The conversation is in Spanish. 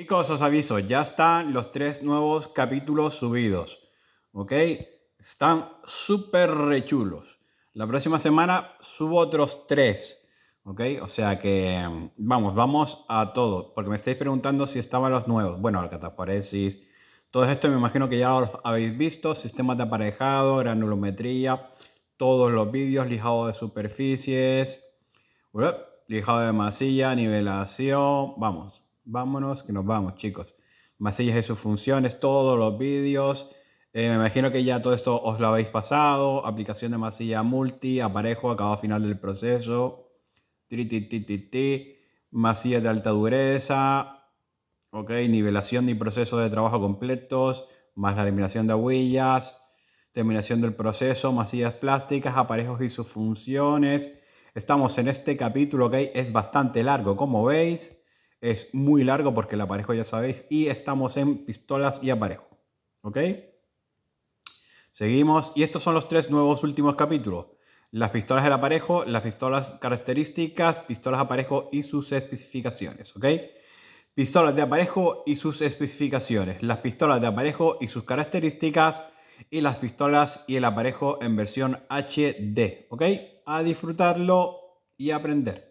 Chicos, os aviso, ya están los tres nuevos capítulos subidos. ¿Ok? Están súper rechulos. La próxima semana subo otros tres. ¿Ok? O sea que em, vamos, vamos a todo. Porque me estáis preguntando si estaban los nuevos. Bueno, cataporesis, Todo esto me imagino que ya lo habéis visto. Sistemas de aparejado, granulometría. Todos los vídeos, lijado de superficies. Lijado de masilla, nivelación. Vamos vámonos, que nos vamos, chicos. Masillas y sus funciones, todos los vídeos. Eh, me imagino que ya todo esto os lo habéis pasado. Aplicación de masilla multi, aparejo, acabado final del proceso. Tri, ti, Masilla de alta dureza. Ok, nivelación y proceso de trabajo completos. Más la eliminación de huellas. Terminación del proceso, masillas plásticas, aparejos y sus funciones. Estamos en este capítulo, que es bastante largo, como veis es muy largo porque el aparejo ya sabéis. Y estamos en pistolas y aparejo. ¿Ok? Seguimos. Y estos son los tres nuevos últimos capítulos. Las pistolas del aparejo, las pistolas características, pistolas aparejo y sus especificaciones. ¿Ok? Pistolas de aparejo y sus especificaciones. Las pistolas de aparejo y sus características. Y las pistolas y el aparejo en versión HD. ¿Ok? A disfrutarlo y aprender.